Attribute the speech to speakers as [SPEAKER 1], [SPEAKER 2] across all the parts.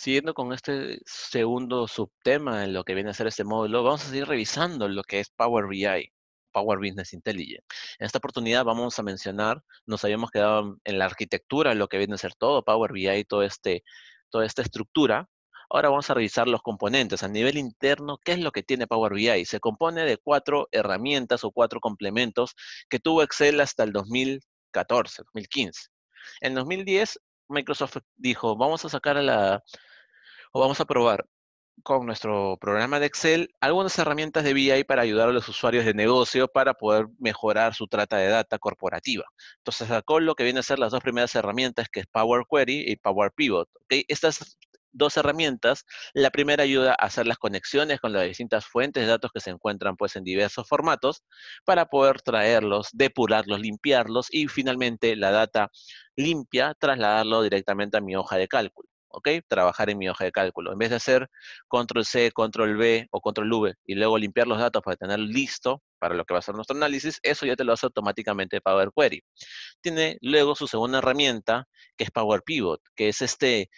[SPEAKER 1] Siguiendo con este segundo subtema en lo que viene a ser este módulo, vamos a seguir revisando lo que es Power BI, Power Business Intelligence. En esta oportunidad vamos a mencionar, nos habíamos quedado en la arquitectura, lo que viene a ser todo Power BI, este, toda esta estructura. Ahora vamos a revisar los componentes. A nivel interno, ¿qué es lo que tiene Power BI? Se compone de cuatro herramientas o cuatro complementos que tuvo Excel hasta el 2014, 2015. En 2010, Microsoft dijo, vamos a sacar a la, vamos a probar con nuestro programa de Excel algunas herramientas de BI para ayudar a los usuarios de negocio para poder mejorar su trata de data corporativa. Entonces, sacó lo que viene a ser las dos primeras herramientas, que es Power Query y Power Pivot. Estas dos herramientas. La primera ayuda a hacer las conexiones con las distintas fuentes de datos que se encuentran pues en diversos formatos para poder traerlos, depurarlos, limpiarlos y finalmente la data limpia trasladarlo directamente a mi hoja de cálculo. ¿ok? Trabajar en mi hoja de cálculo. En vez de hacer control C, control B o control V y luego limpiar los datos para tener listo para lo que va a ser nuestro análisis, eso ya te lo hace automáticamente Power Query. Tiene luego su segunda herramienta, que es Power Pivot, que es este,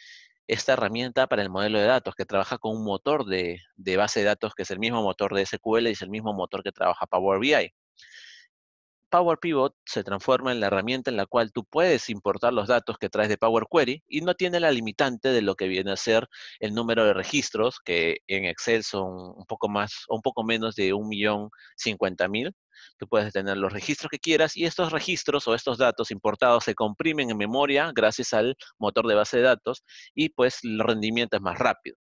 [SPEAKER 1] esta herramienta para el modelo de datos, que trabaja con un motor de, de base de datos, que es el mismo motor de SQL y es el mismo motor que trabaja Power BI. Power Pivot se transforma en la herramienta en la cual tú puedes importar los datos que traes de Power Query y no tiene la limitante de lo que viene a ser el número de registros, que en Excel son un poco más o un poco menos de un millón cincuenta Tú puedes tener los registros que quieras y estos registros o estos datos importados se comprimen en memoria gracias al motor de base de datos y pues el rendimiento es más rápido.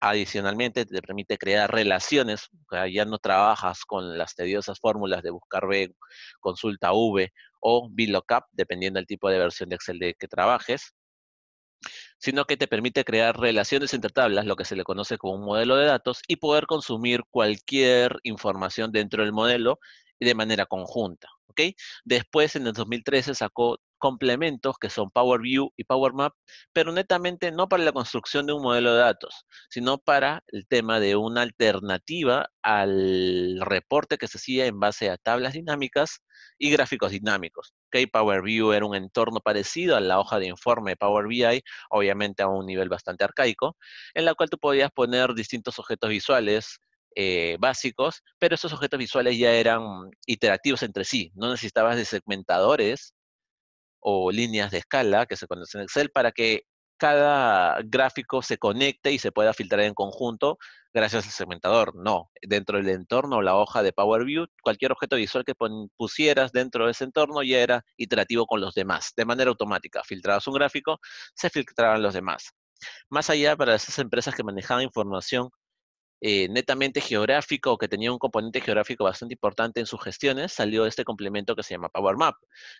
[SPEAKER 1] Adicionalmente, te permite crear relaciones, ya no trabajas con las tediosas fórmulas de buscar B, consulta V o VLOOKUP, dependiendo del tipo de versión de Excel de que trabajes, sino que te permite crear relaciones entre tablas, lo que se le conoce como un modelo de datos, y poder consumir cualquier información dentro del modelo de manera conjunta. Después, en el 2013, sacó complementos que son Power View y Power Map, pero netamente no para la construcción de un modelo de datos, sino para el tema de una alternativa al reporte que se hacía en base a tablas dinámicas y gráficos dinámicos. PowerView Power View era un entorno parecido a la hoja de informe de Power BI, obviamente a un nivel bastante arcaico, en la cual tú podías poner distintos objetos visuales, eh, básicos, pero esos objetos visuales ya eran iterativos entre sí. No necesitabas de segmentadores o líneas de escala que se conocen en Excel para que cada gráfico se conecte y se pueda filtrar en conjunto gracias al segmentador. No, dentro del entorno, o la hoja de Power cualquier objeto visual que pusieras dentro de ese entorno ya era iterativo con los demás, de manera automática. Filtrabas un gráfico, se filtraban los demás. Más allá para esas empresas que manejaban información eh, netamente geográfico que tenía un componente geográfico bastante importante en sus gestiones, salió este complemento que se llama Power Map,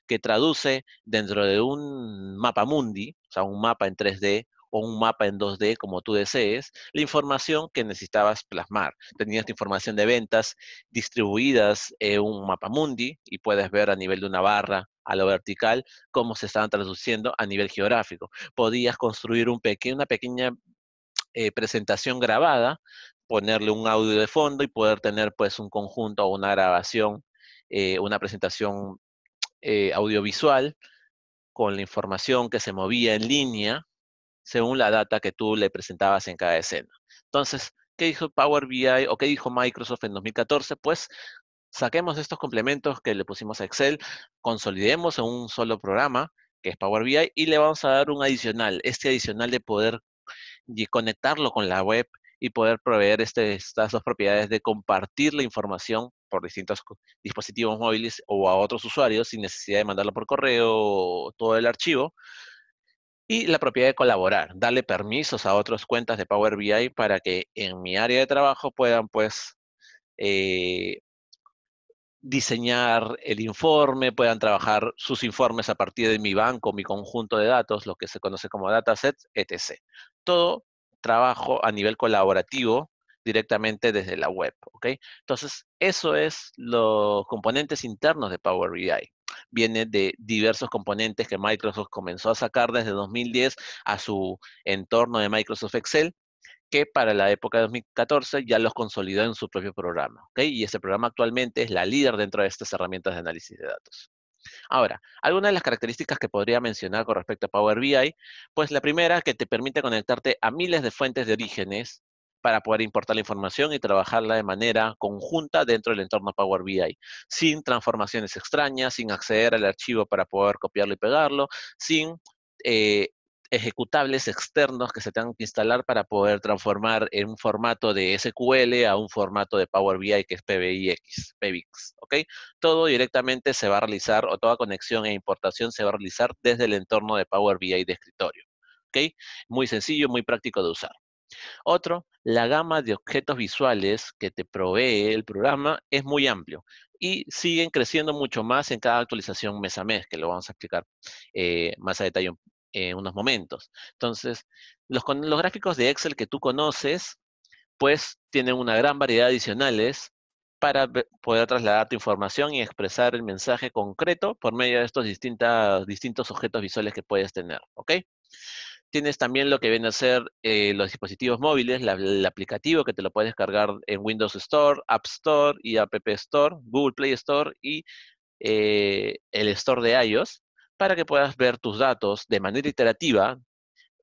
[SPEAKER 1] que traduce dentro de un mapa mundi, o sea, un mapa en 3D o un mapa en 2D, como tú desees, la información que necesitabas plasmar. Tenías información de ventas distribuidas en un mapa mundi y puedes ver a nivel de una barra a lo vertical cómo se estaban traduciendo a nivel geográfico. Podías construir una pequeña eh, presentación grabada ponerle un audio de fondo y poder tener pues un conjunto o una grabación, eh, una presentación eh, audiovisual con la información que se movía en línea según la data que tú le presentabas en cada escena. Entonces, ¿qué dijo Power BI o qué dijo Microsoft en 2014? Pues saquemos estos complementos que le pusimos a Excel, consolidemos en un solo programa, que es Power BI, y le vamos a dar un adicional, este adicional de poder conectarlo con la web y poder proveer este, estas dos propiedades de compartir la información por distintos dispositivos móviles o a otros usuarios sin necesidad de mandarlo por correo o todo el archivo. Y la propiedad de colaborar, darle permisos a otras cuentas de Power BI para que en mi área de trabajo puedan pues eh, diseñar el informe, puedan trabajar sus informes a partir de mi banco, mi conjunto de datos, lo que se conoce como datasets, etc. Todo trabajo a nivel colaborativo directamente desde la web, ¿ok? Entonces, eso es los componentes internos de Power BI. Viene de diversos componentes que Microsoft comenzó a sacar desde 2010 a su entorno de Microsoft Excel, que para la época de 2014 ya los consolidó en su propio programa, Y ese programa actualmente es la líder dentro de estas herramientas de análisis de datos. Ahora, algunas de las características que podría mencionar con respecto a Power BI, pues la primera, que te permite conectarte a miles de fuentes de orígenes para poder importar la información y trabajarla de manera conjunta dentro del entorno Power BI, sin transformaciones extrañas, sin acceder al archivo para poder copiarlo y pegarlo, sin eh, ejecutables externos que se tengan que instalar para poder transformar en un formato de SQL a un formato de Power BI que es PBIX, PBIX, ¿ok? Todo directamente se va a realizar o toda conexión e importación se va a realizar desde el entorno de Power BI de escritorio, ¿ok? Muy sencillo, muy práctico de usar. Otro, la gama de objetos visuales que te provee el programa es muy amplio y siguen creciendo mucho más en cada actualización mes a mes, que lo vamos a explicar eh, más a detalle en eh, unos momentos. Entonces, los, los gráficos de Excel que tú conoces, pues tienen una gran variedad adicionales para poder trasladar tu información y expresar el mensaje concreto por medio de estos distintos objetos visuales que puedes tener, ¿ok? Tienes también lo que vienen a ser eh, los dispositivos móviles, el aplicativo que te lo puedes cargar en Windows Store, App Store y App Store, Google Play Store y eh, el Store de iOS para que puedas ver tus datos de manera iterativa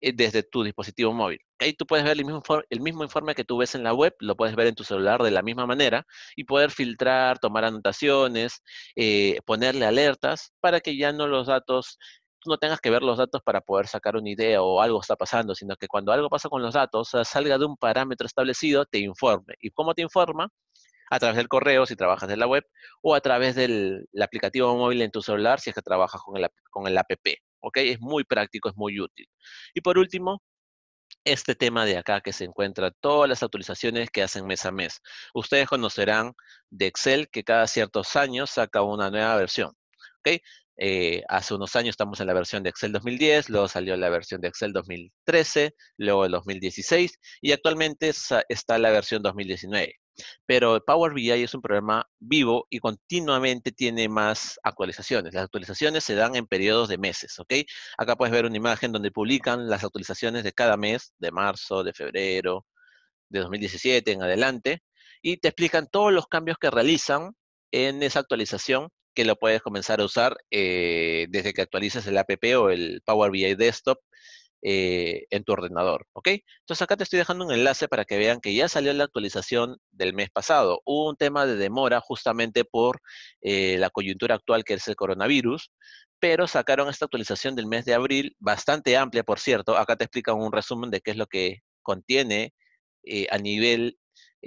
[SPEAKER 1] eh, desde tu dispositivo móvil. Ahí tú puedes ver el mismo, el mismo informe que tú ves en la web, lo puedes ver en tu celular de la misma manera y poder filtrar, tomar anotaciones, eh, ponerle alertas para que ya no los datos no tengas que ver los datos para poder sacar una idea o algo está pasando, sino que cuando algo pasa con los datos, salga de un parámetro establecido, te informe. ¿Y cómo te informa? a través del correo si trabajas en la web o a través del aplicativo móvil en tu celular si es que trabajas con el, con el app. ¿Ok? Es muy práctico, es muy útil. Y por último, este tema de acá que se encuentra todas las actualizaciones que hacen mes a mes. Ustedes conocerán de Excel que cada ciertos años saca una nueva versión. ¿Ok? Eh, hace unos años estamos en la versión de Excel 2010, luego salió la versión de Excel 2013, luego el 2016 y actualmente está la versión 2019. Pero Power BI es un programa vivo y continuamente tiene más actualizaciones. Las actualizaciones se dan en periodos de meses, ¿ok? Acá puedes ver una imagen donde publican las actualizaciones de cada mes, de marzo, de febrero, de 2017 en adelante, y te explican todos los cambios que realizan en esa actualización que lo puedes comenzar a usar eh, desde que actualizas el app o el Power BI Desktop eh, en tu ordenador, ¿ok? Entonces acá te estoy dejando un enlace para que vean que ya salió la actualización del mes pasado. Hubo un tema de demora justamente por eh, la coyuntura actual que es el coronavirus, pero sacaron esta actualización del mes de abril, bastante amplia, por cierto. Acá te explican un resumen de qué es lo que contiene eh, a nivel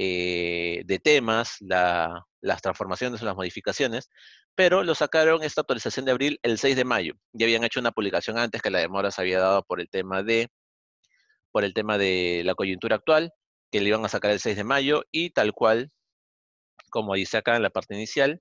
[SPEAKER 1] de temas las transformaciones o las modificaciones, pero lo sacaron esta actualización de abril el 6 de mayo. Ya habían hecho una publicación antes que la demora se había dado por el tema de, por el tema de la coyuntura actual, que le iban a sacar el 6 de mayo y tal cual, como dice acá en la parte inicial,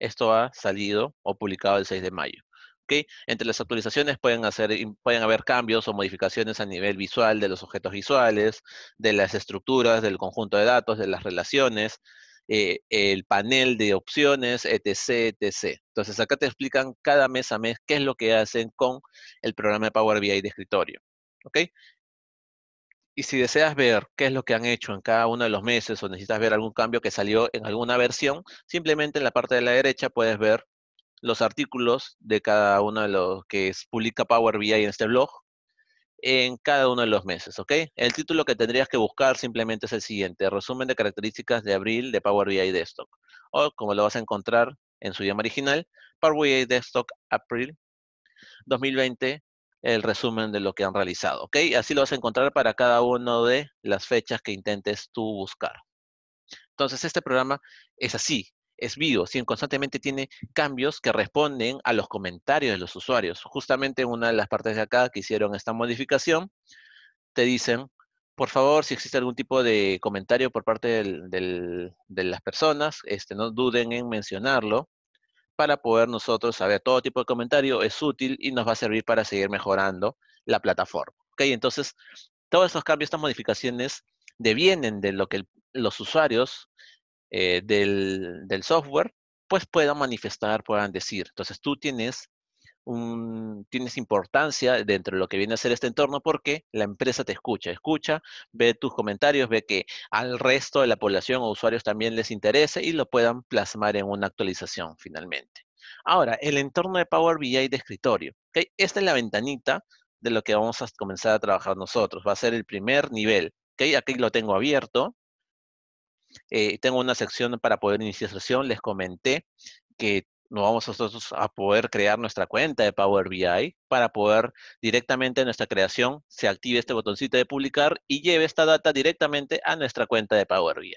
[SPEAKER 1] esto ha salido o publicado el 6 de mayo. ¿Okay? Entre las actualizaciones pueden, hacer, pueden haber cambios o modificaciones a nivel visual de los objetos visuales, de las estructuras, del conjunto de datos, de las relaciones, eh, el panel de opciones, etc., etc. Entonces acá te explican cada mes a mes qué es lo que hacen con el programa de Power BI de escritorio. ¿Ok? Y si deseas ver qué es lo que han hecho en cada uno de los meses o necesitas ver algún cambio que salió en alguna versión, simplemente en la parte de la derecha puedes ver los artículos de cada uno de los que publica Power BI en este blog, en cada uno de los meses, ¿ok? El título que tendrías que buscar simplemente es el siguiente, resumen de características de abril de Power BI Desktop, o como lo vas a encontrar en su idioma original, Power BI Desktop April 2020, el resumen de lo que han realizado, ¿ok? Así lo vas a encontrar para cada uno de las fechas que intentes tú buscar. Entonces, este programa es así, es vivo, constantemente tiene cambios que responden a los comentarios de los usuarios. Justamente en una de las partes de acá que hicieron esta modificación, te dicen, por favor, si existe algún tipo de comentario por parte de las personas, este, no duden en mencionarlo para poder nosotros saber todo tipo de comentario es útil y nos va a servir para seguir mejorando la plataforma. Entonces, todos estos cambios, estas modificaciones devienen de lo que los usuarios eh, del, software, pues puedan manifestar, puedan decir. Entonces tú tienes, un, tienes importancia dentro de lo que viene a ser este entorno porque la empresa te escucha, escucha, ve tus comentarios, ve que al resto de la población o usuarios también les interese y lo puedan plasmar en una actualización finalmente. Ahora, el entorno de Power BI de escritorio. Esta es la ventanita de lo que vamos a comenzar a trabajar nosotros. Va a ser el primer nivel. Aquí lo tengo abierto. Eh, tengo una sección para poder iniciar sesión. Les comenté que nos vamos nosotros a poder crear nuestra cuenta de Power BI para poder directamente en nuestra creación se active este botoncito de publicar y lleve esta data directamente a nuestra cuenta de Power BI.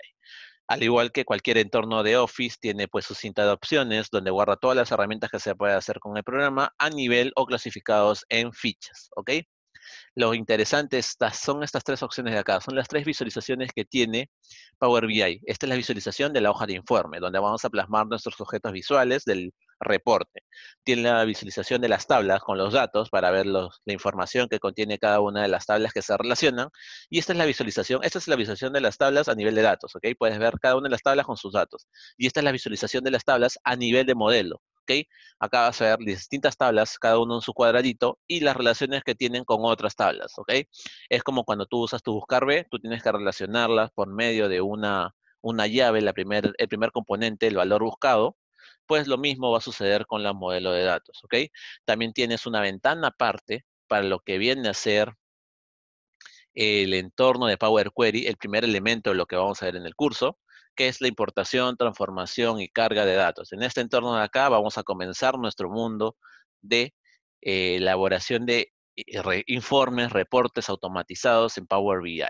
[SPEAKER 1] Al igual que cualquier entorno de Office tiene pues su cinta de opciones donde guarda todas las herramientas que se puede hacer con el programa a nivel o clasificados en fichas, ¿ok? Lo interesante son estas tres opciones de acá, son las tres visualizaciones que tiene Power BI. Esta es la visualización de la hoja de informe, donde vamos a plasmar nuestros objetos visuales del reporte. Tiene la visualización de las tablas con los datos para ver la información que contiene cada una de las tablas que se relacionan. Y esta es la visualización, esta es la visualización de las tablas a nivel de datos, ¿ok? Puedes ver cada una de las tablas con sus datos. Y esta es la visualización de las tablas a nivel de modelo. Acá vas a ver distintas tablas, cada uno en su cuadradito, y las relaciones que tienen con otras tablas, ¿ok? Es como cuando tú usas tu buscar B, tú tienes que relacionarlas por medio de una, una llave, el primer componente, el valor buscado, pues lo mismo va a suceder con la modelo de datos, ¿ok? También tienes una ventana aparte para lo que viene a ser el entorno de Power Query, el primer elemento de lo que vamos a ver en el curso que es la importación, transformación y carga de datos. En este entorno de acá vamos a comenzar nuestro mundo de eh, elaboración de eh, informes, reportes automatizados en Power BI.